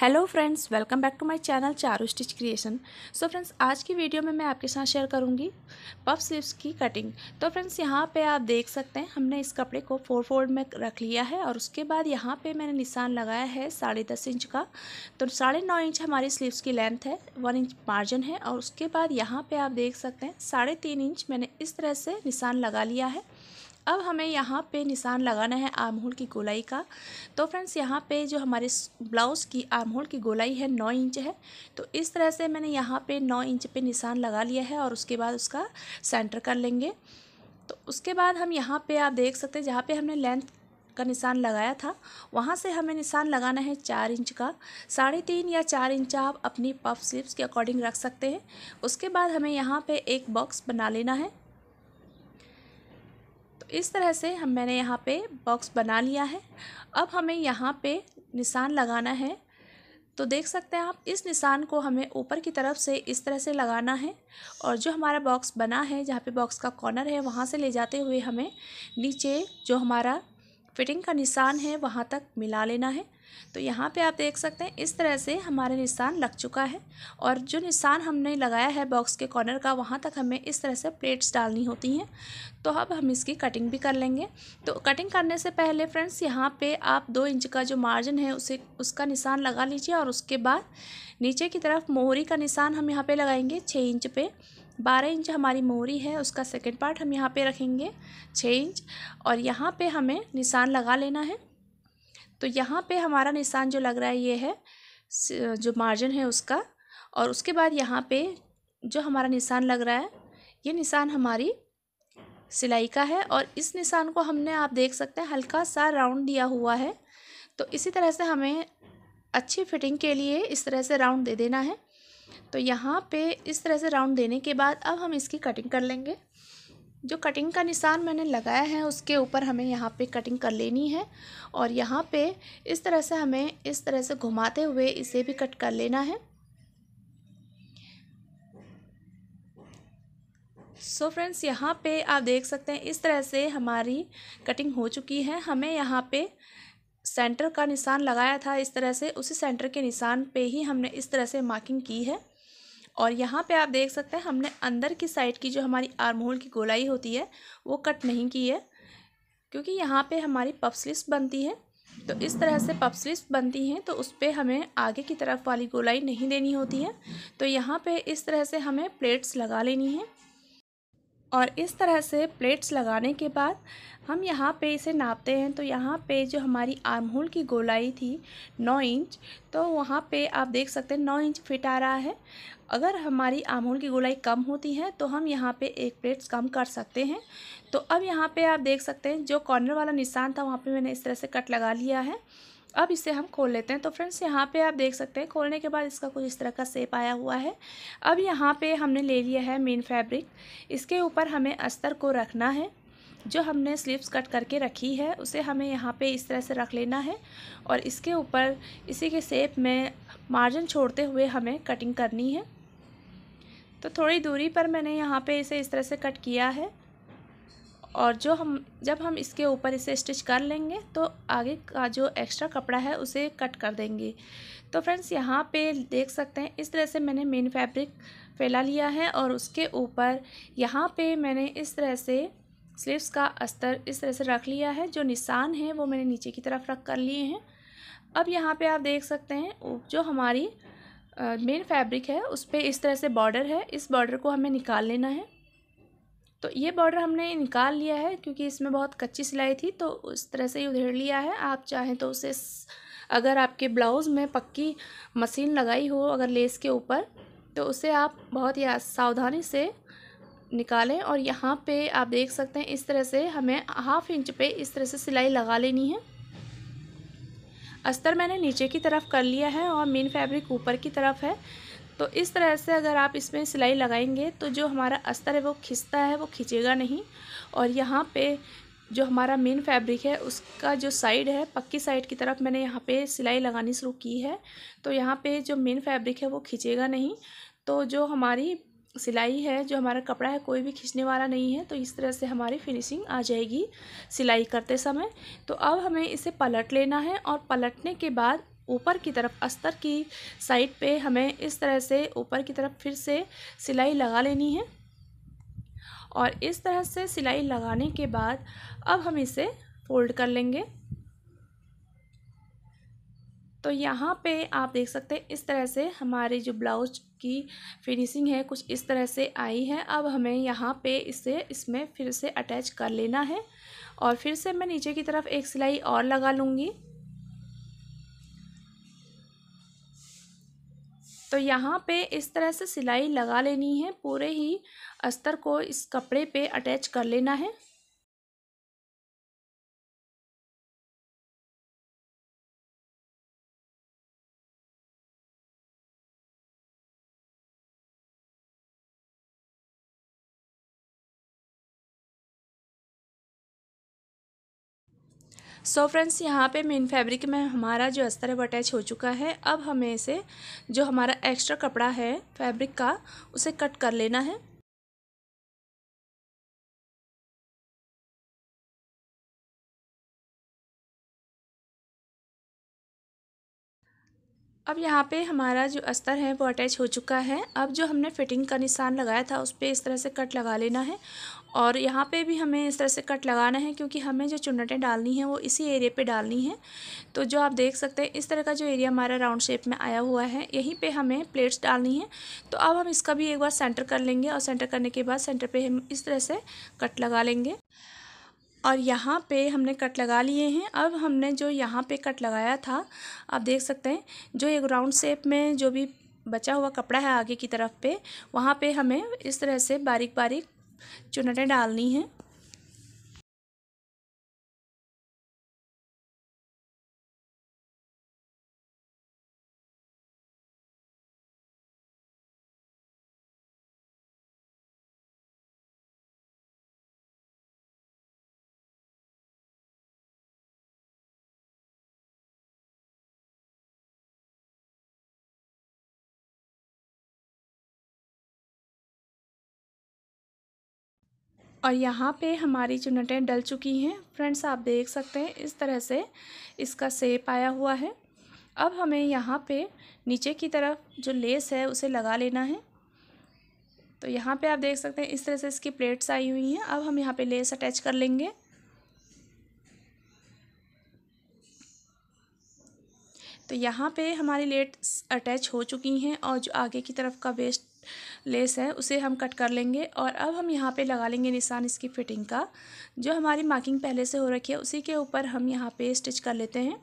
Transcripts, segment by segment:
hello friends welcome back to my channel Charu stitch creation so friends आज की video में मैं आपके साथ शेयर करूंगी पफ स्लीव्स की कटिंग तो फ्रेंड्स यहाँ पे आप देख सकते हैं हमने इस कपड़े को फोर फोल्ड में रख लिया है और उसके बाद यहाँ पे मैंने निशान लगाया है साढ़े दस इंच का तो साढ़े नौ इंच हमारी स्लीवस की लेंथ है वन इंच मार्जिन है और उसके बाद यहाँ पर आप देख सकते हैं साढ़े तीन इंच मैंने इस तरह से निशान लगा लिया है अब हमें यहाँ पे निशान लगाना है आर्म होल की गोलाई का तो फ्रेंड्स यहाँ पे जो हमारे ब्लाउज़ की आर्म होल की गोलाई है नौ इंच है तो इस तरह से मैंने यहाँ पे नौ इंच पे निशान लगा लिया है और उसके बाद उसका सेंटर कर लेंगे तो उसके बाद हम यहाँ पे आप देख सकते हैं जहाँ पे हमने लेंथ का निशान लगाया था वहाँ से हमें निशान लगाना है चार इंच का साढ़े तीन या चार इंच आप अपनी पफ स्लिप्स के अकॉर्डिंग रख सकते हैं उसके बाद हमें यहाँ पे एक बॉक्स बना लेना है तो इस तरह से हम मैंने यहाँ पे बॉक्स बना लिया है अब हमें यहाँ पे निशान लगाना है तो देख सकते हैं आप इस निशान को हमें ऊपर की तरफ से इस तरह से लगाना है और जो हमारा बॉक्स बना है जहाँ पे बॉक्स का कॉर्नर है वहाँ से ले जाते हुए हमें नीचे जो हमारा फिटिंग का निशान है वहाँ तक मिला लेना है तो यहाँ पे आप देख सकते हैं इस तरह से हमारे निशान लग चुका है और जो निशान हमने लगाया है बॉक्स के कॉर्नर का वहाँ तक हमें इस तरह से प्लेट्स डालनी होती हैं तो अब हम इसकी कटिंग भी कर लेंगे तो कटिंग करने से पहले फ्रेंड्स यहाँ पे आप दो इंच का जो मार्जिन है उसे उसका निशान लगा लीजिए और उसके बाद नीचे की तरफ मोहरी का निशान हम यहाँ पर लगाएंगे छः इंच पर बारह इंच हमारी मोहरी है उसका सेकेंड पार्ट हम यहाँ पर रखेंगे छः इंच और यहाँ पर हमें निशान लगा लेना है तो यहाँ पे हमारा निशान जो लग रहा है ये है जो मार्जिन है उसका और उसके बाद यहाँ पे जो हमारा निशान लग रहा है ये निशान हमारी सिलाई का है और इस निशान को हमने आप देख सकते हैं हल्का सा राउंड दिया हुआ है तो इसी तरह से हमें अच्छी फिटिंग के लिए इस तरह से राउंड दे देना है तो यहाँ पे इस तरह से राउंड देने के बाद अब हम इसकी कटिंग कर लेंगे जो कटिंग का निशान मैंने लगाया है उसके ऊपर हमें यहाँ पे कटिंग कर लेनी है और यहाँ पे इस तरह से हमें इस तरह से घुमाते हुए इसे भी कट कर लेना है सो so फ्रेंड्स यहाँ पे आप देख सकते हैं इस तरह से हमारी कटिंग हो चुकी है हमें यहाँ पे सेंटर का निशान लगाया था इस तरह से उसी सेंटर के निशान पे ही हमने इस तरह से मार्किंग की है और यहाँ पे आप देख सकते हैं हमने अंदर की साइड की जो हमारी आर्महोल की गोलाई होती है वो कट नहीं की है क्योंकि यहाँ पे हमारी पप्सलिस बनती है तो इस तरह से पप्सलिस बनती हैं तो उस पर हमें आगे की तरफ वाली गोलाई नहीं देनी होती है तो यहाँ पे इस तरह से हमें प्लेट्स लगा लेनी है और इस तरह से प्लेट्स लगाने के बाद हम यहाँ पे इसे नापते हैं तो यहाँ पे जो हमारी आर्म होल की गोलाई थी नौ इंच तो वहाँ पे आप देख सकते हैं नौ इंच फिट आ रहा है अगर हमारी आर्म होल की गोलाई कम होती है तो हम यहाँ पे एक प्लेट्स कम कर सकते हैं तो अब यहाँ पे आप देख सकते हैं जो कॉर्नर वाला निशान था वहाँ पर मैंने इस तरह से कट लगा लिया है अब इसे हम खोल लेते हैं तो फ्रेंड्स यहाँ पे आप देख सकते हैं खोलने के बाद इसका कुछ इस तरह का सेप आया हुआ है अब यहाँ पे हमने ले लिया है मेन फैब्रिक इसके ऊपर हमें अस्तर को रखना है जो हमने स्लीव्स कट करके रखी है उसे हमें यहाँ पे इस तरह से रख लेना है और इसके ऊपर इसी के सेप में मार्जिन छोड़ते हुए हमें कटिंग करनी है तो थोड़ी दूरी पर मैंने यहाँ पर इसे इस तरह से कट किया है और जो हम जब हम इसके ऊपर इसे स्टिच कर लेंगे तो आगे का जो एक्स्ट्रा कपड़ा है उसे कट कर देंगे तो फ्रेंड्स यहाँ पे देख सकते हैं इस तरह से मैंने मेन फैब्रिक फैला लिया है और उसके ऊपर यहाँ पे मैंने इस तरह से स्लीव्स का अस्तर इस तरह से रख लिया है जो निशान है वो मैंने नीचे की तरफ रख कर लिए हैं अब यहाँ पर आप देख सकते हैं जो हमारी मेन फैब्रिक है उस पर इस तरह से बॉर्डर है इस बॉर्डर को हमें निकाल लेना है तो ये बॉर्डर हमने निकाल लिया है क्योंकि इसमें बहुत कच्ची सिलाई थी तो उस तरह से ही उधेड़ लिया है आप चाहें तो उसे अगर आपके ब्लाउज़ में पक्की मशीन लगाई हो अगर लेस के ऊपर तो उसे आप बहुत ही सावधानी से निकालें और यहाँ पे आप देख सकते हैं इस तरह से हमें हाफ इंच पे इस तरह से सिलाई लगा लेनी है अस्तर मैंने नीचे की तरफ कर लिया है और मेन फैब्रिक ऊपर की तरफ है तो इस तरह से अगर आप इसमें सिलाई लगाएंगे तो जो हमारा अस्तर है वो खिंचता है वो खिंचेगा नहीं और यहाँ पे जो हमारा मेन फैब्रिक है उसका जो साइड है पक्की साइड की तरफ मैंने यहाँ पे सिलाई लगानी शुरू की है तो यहाँ पे जो मेन फैब्रिक है वो खिंचेगा नहीं तो जो हमारी सिलाई है जो हमारा कपड़ा है कोई भी खींचने वाला नहीं है तो इस तरह से हमारी फिनिशिंग आ जाएगी सिलाई करते समय तो अब हमें इसे पलट लेना है और पलटने के बाद ऊपर की तरफ अस्तर की साइड पे हमें इस तरह से ऊपर की तरफ फिर से सिलाई लगा लेनी है और इस तरह से सिलाई लगाने के बाद अब हम इसे फोल्ड कर लेंगे तो यहाँ पे आप देख सकते हैं इस तरह से हमारी जो ब्लाउज की फिनिशिंग है कुछ इस तरह से आई है अब हमें यहाँ पे इसे इसमें फिर से अटैच कर लेना है और फिर से मैं नीचे की तरफ एक सिलाई और लगा लूँगी तो यहाँ पे इस तरह से सिलाई लगा लेनी है पूरे ही अस्तर को इस कपड़े पे अटैच कर लेना है सो so फ्रेंड्स यहाँ पे मेन फैब्रिक में हमारा जो अस्तर है वो अटैच हो चुका है अब हमें इसे जो हमारा एक्स्ट्रा कपड़ा है फैब्रिक का उसे कट कर लेना है अब यहाँ पे हमारा जो अस्तर है वो अटैच हो चुका है अब जो हमने फिटिंग का निशान लगाया था उस पर इस तरह से कट लगा लेना है और यहाँ पे भी हमें इस तरह से कट लगाना है क्योंकि हमें जो चुनटें डालनी हैं वो इसी एरिया पे डालनी है तो जो आप देख सकते हैं इस तरह का जो एरिया हमारा राउंड शेप में आया हुआ है यहीं पे हमें प्लेट्स डालनी है तो अब हम इसका भी एक बार सेंटर कर लेंगे और सेंटर करने के बाद सेंटर पर हम इस तरह से कट लगा लेंगे और यहाँ पे हमने कट लगा लिए हैं अब हमने जो यहाँ पे कट लगाया था आप देख सकते हैं जो एक राउंड शेप में जो भी बचा हुआ कपड़ा है आगे की तरफ पे वहाँ पे हमें इस तरह से बारीक बारीक चुनटें डालनी हैं और यहाँ पे हमारी चुनटें डल चुकी हैं फ्रेंड्स आप देख सकते हैं इस तरह से इसका सेप आया हुआ है अब हमें यहाँ पे नीचे की तरफ जो लेस है उसे लगा लेना है तो यहाँ पे आप देख सकते हैं इस तरह से इसकी प्लेट्स आई हुई हैं अब हम यहाँ पे लेस अटैच कर लेंगे तो यहाँ पे हमारी लेट्स अटैच हो चुकी हैं और जो आगे की तरफ का वेस्ट लेस है उसे हम कट कर लेंगे और अब हम यहाँ पे लगा लेंगे निशान इसकी फिटिंग का जो हमारी मार्किंग पहले से हो रखी है उसी के ऊपर हम यहाँ पे स्टिच कर लेते हैं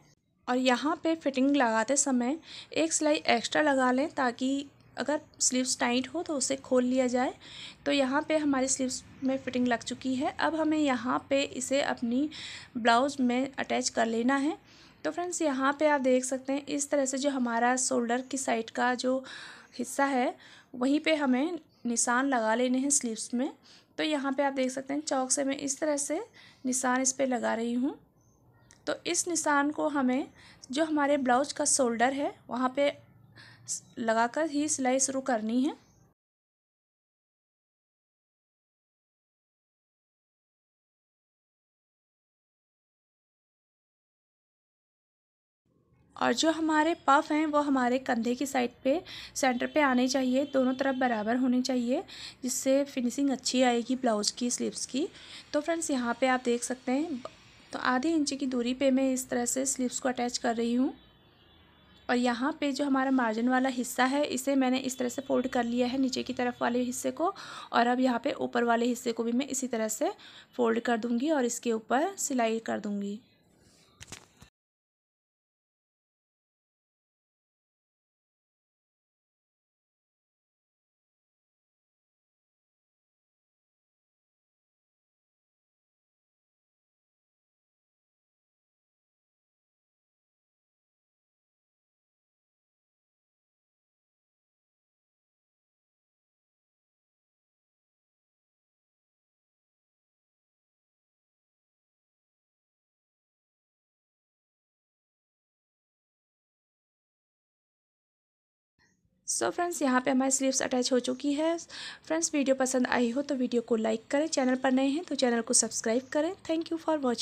और यहाँ पे फिटिंग लगाते समय एक सिलाई एक्स्ट्रा लगा लें ताकि अगर स्लीव्स टाइट हो तो उसे खोल लिया जाए तो यहाँ पे हमारी स्लीव्स में फिटिंग लग चुकी है अब हमें यहाँ पे इसे अपनी ब्लाउज़ में अटैच कर लेना है तो फ्रेंड्स यहाँ पे आप देख सकते हैं इस तरह से जो हमारा शोल्डर की साइड का जो हिस्सा है वहीं पे हमें निशान लगा लेने हैं स्लीव्स में तो यहाँ पे आप देख सकते हैं चौक से मैं इस तरह से निशान इस पर लगा रही हूँ तो इस निशान को हमें जो हमारे ब्लाउज का शोल्डर है वहाँ पे लगाकर ही सिलाई शुरू करनी है और जो हमारे पफ हैं वो हमारे कंधे की साइड पे सेंटर पे आने चाहिए दोनों तरफ बराबर होने चाहिए जिससे फिनिशिंग अच्छी आएगी ब्लाउज़ की स्लीव्स की तो फ्रेंड्स यहाँ पे आप देख सकते हैं तो आधे इंच की दूरी पे मैं इस तरह से स्लीव्स को अटैच कर रही हूँ और यहाँ पे जो हमारा मार्जिन वाला हिस्सा है इसे मैंने इस तरह से फोल्ड कर लिया है नीचे की तरफ वाले हिस्से को और अब यहाँ पर ऊपर वाले हिस्से को भी मैं इसी तरह से फोल्ड कर दूँगी और इसके ऊपर सिलाई कर दूँगी सो फ्रेंड्स यहाँ पे हमारी स्लीव्स अटैच हो चुकी है फ्रेंड्स वीडियो पसंद आई हो तो वीडियो को लाइक करें चैनल पर नए हैं तो चैनल को सब्सक्राइब करें थैंक यू फॉर वॉचिंग